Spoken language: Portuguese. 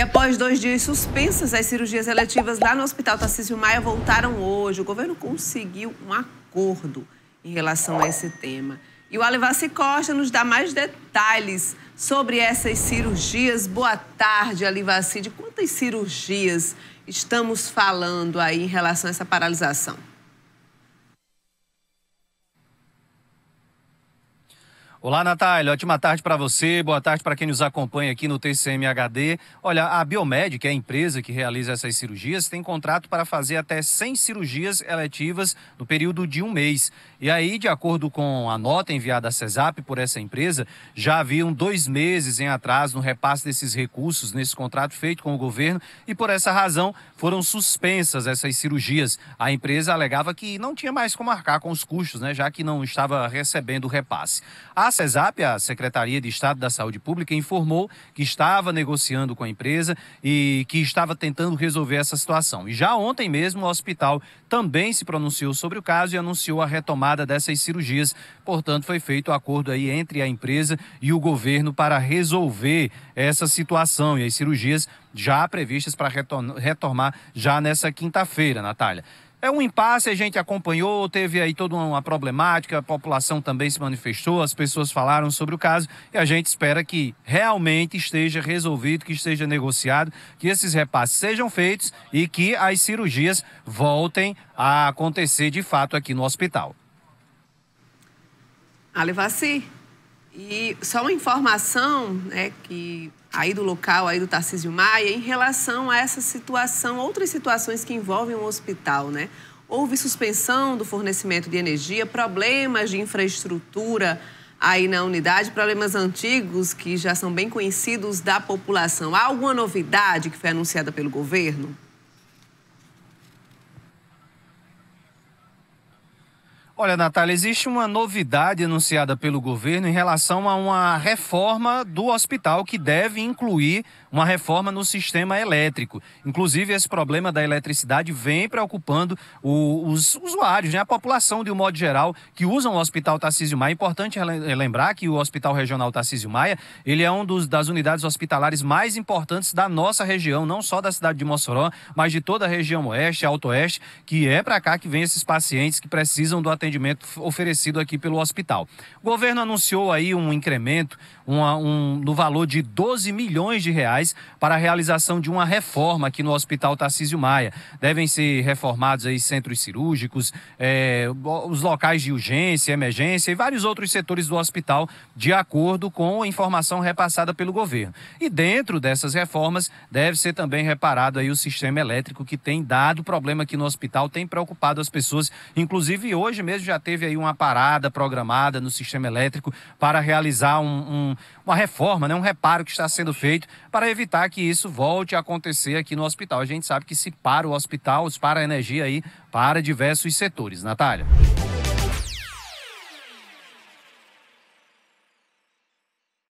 E após dois dias suspensas, as cirurgias eletivas lá no Hospital Tarcísio Maia voltaram hoje. O governo conseguiu um acordo em relação a esse tema. E o Alivassi Costa nos dá mais detalhes sobre essas cirurgias. Boa tarde, Alivassi. De quantas cirurgias estamos falando aí em relação a essa paralisação? Olá, Natália. Ótima tarde para você. Boa tarde para quem nos acompanha aqui no TCM HD. Olha, a Biomed, que é a empresa que realiza essas cirurgias, tem contrato para fazer até 100 cirurgias eletivas no período de um mês. E aí, de acordo com a nota enviada à CESAP por essa empresa, já haviam dois meses em atraso no repasse desses recursos nesse contrato feito com o governo e, por essa razão, foram suspensas essas cirurgias. A empresa alegava que não tinha mais como arcar com os custos, né, já que não estava recebendo o repasse. A a CESAP, a Secretaria de Estado da Saúde Pública, informou que estava negociando com a empresa e que estava tentando resolver essa situação. E já ontem mesmo, o hospital também se pronunciou sobre o caso e anunciou a retomada dessas cirurgias. Portanto, foi feito o um acordo aí entre a empresa e o governo para resolver essa situação. E as cirurgias já previstas para retomar já nessa quinta-feira, Natália. É um impasse, a gente acompanhou, teve aí toda uma problemática, a população também se manifestou, as pessoas falaram sobre o caso e a gente espera que realmente esteja resolvido, que esteja negociado, que esses repasses sejam feitos e que as cirurgias voltem a acontecer de fato aqui no hospital. Alivassi, e só uma informação né, que aí do local, aí do Tarcísio Maia, em relação a essa situação, outras situações que envolvem o um hospital, né? Houve suspensão do fornecimento de energia, problemas de infraestrutura aí na unidade, problemas antigos que já são bem conhecidos da população. Há alguma novidade que foi anunciada pelo governo? Olha, Natália, existe uma novidade anunciada pelo governo em relação a uma reforma do hospital que deve incluir uma reforma no sistema elétrico. Inclusive, esse problema da eletricidade vem preocupando o, os usuários, né? a população de um modo geral que usam o Hospital Tarcísio Maia. É importante lembrar que o Hospital Regional Tarcísio Maia ele é um dos, das unidades hospitalares mais importantes da nossa região, não só da cidade de Mossoró, mas de toda a região oeste, alto oeste, que é para cá que vem esses pacientes que precisam do atendimento oferecido aqui pelo hospital. O governo anunciou aí um incremento uma, um, no valor de 12 milhões de reais reais para a realização de uma reforma aqui no Hospital Tarcísio Maia. Devem ser reformados aí centros cirúrgicos, é, os locais de urgência, emergência e vários outros setores do hospital, de acordo com a informação repassada pelo governo. E dentro dessas reformas, deve ser também reparado aí o sistema elétrico que tem dado problema aqui no hospital, tem preocupado as pessoas. Inclusive, hoje mesmo já teve aí uma parada programada no sistema elétrico para realizar um, um, uma reforma, né, um reparo que está sendo feito para evitar que isso volte a acontecer aqui no hospital. A gente sabe que se para o hospital, se para a energia aí, para diversos setores. Natália.